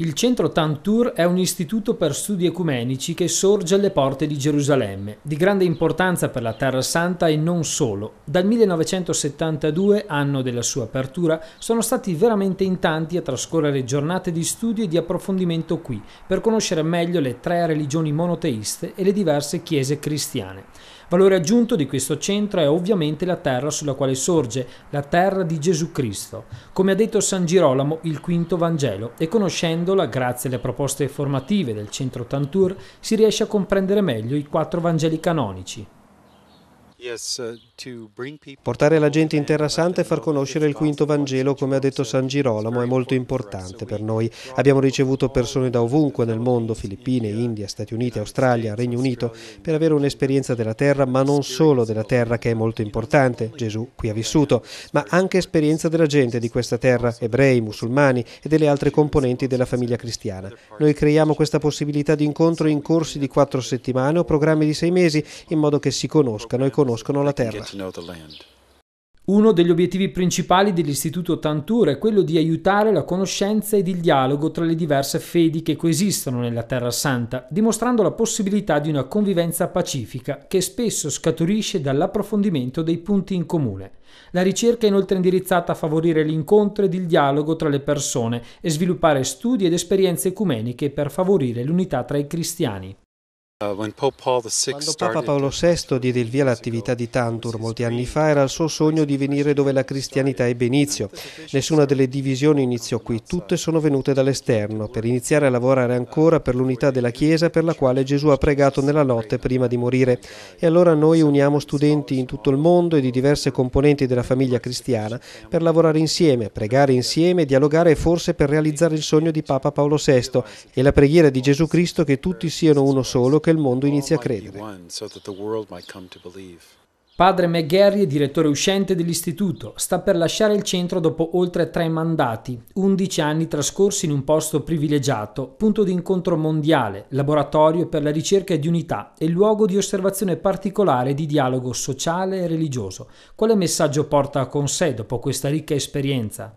Il centro Tantur è un istituto per studi ecumenici che sorge alle porte di Gerusalemme, di grande importanza per la Terra Santa e non solo. Dal 1972, anno della sua apertura, sono stati veramente in tanti a trascorrere giornate di studio e di approfondimento qui, per conoscere meglio le tre religioni monoteiste e le diverse chiese cristiane. Valore aggiunto di questo centro è ovviamente la terra sulla quale sorge, la terra di Gesù Cristo, come ha detto San Girolamo, il quinto Vangelo, e conoscendo studiandola grazie alle proposte formative del centro Tantur si riesce a comprendere meglio i quattro Vangeli canonici. Uh, Portare la gente in Terra Santa e far conoscere il quinto Vangelo, come ha detto San Girolamo, è molto importante per noi. Abbiamo ricevuto persone da ovunque nel mondo, Filippine, India, Stati Uniti, Australia, Regno Unito, per avere un'esperienza della Terra, ma non solo della Terra che è molto importante, Gesù qui ha vissuto, ma anche esperienza della gente di questa Terra, ebrei, musulmani e delle altre componenti della famiglia cristiana. Noi creiamo questa possibilità di incontro in corsi di quattro settimane o programmi di sei mesi in modo che si conoscano e conoscono la Terra. Uno degli obiettivi principali dell'Istituto Tantur è quello di aiutare la conoscenza ed il dialogo tra le diverse fedi che coesistono nella Terra Santa, dimostrando la possibilità di una convivenza pacifica che spesso scaturisce dall'approfondimento dei punti in comune. La ricerca è inoltre indirizzata a favorire l'incontro ed il dialogo tra le persone e sviluppare studi ed esperienze ecumeniche per favorire l'unità tra i cristiani. Uh, Quando Papa Paolo VI diede il via all'attività di Tantur molti anni fa era il suo sogno di venire dove la cristianità ebbe inizio. Nessuna delle divisioni iniziò qui, tutte sono venute dall'esterno, per iniziare a lavorare ancora per l'unità della Chiesa per la quale Gesù ha pregato nella notte prima di morire. E allora noi uniamo studenti in tutto il mondo e di diverse componenti della famiglia cristiana per lavorare insieme, pregare insieme, dialogare e forse per realizzare il sogno di Papa Paolo VI e la preghiera di Gesù Cristo che tutti siano uno solo, che il mondo inizi a credere. Padre McGarry, direttore uscente dell'istituto, sta per lasciare il centro dopo oltre tre mandati, 11 anni trascorsi in un posto privilegiato, punto di incontro mondiale, laboratorio per la ricerca di unità e luogo di osservazione particolare di dialogo sociale e religioso. Quale messaggio porta con sé dopo questa ricca esperienza?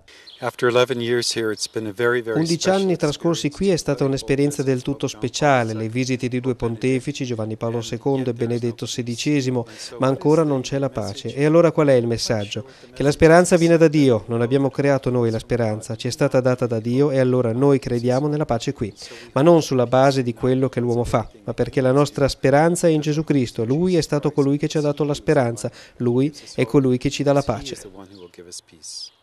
11 anni trascorsi qui è stata un'esperienza del tutto speciale, le visite di due pontefici, Giovanni Paolo II e Benedetto XVI, ma ancora non c'è la pace. E allora qual è il messaggio? Che la speranza viene da Dio, non abbiamo creato noi la speranza, ci è stata data da Dio e allora noi crediamo nella pace qui, ma non sulla base di quello che l'uomo fa, ma perché la nostra speranza è in Gesù Cristo, Lui è stato colui che ci ha dato la speranza, Lui è colui che ci dà la pace.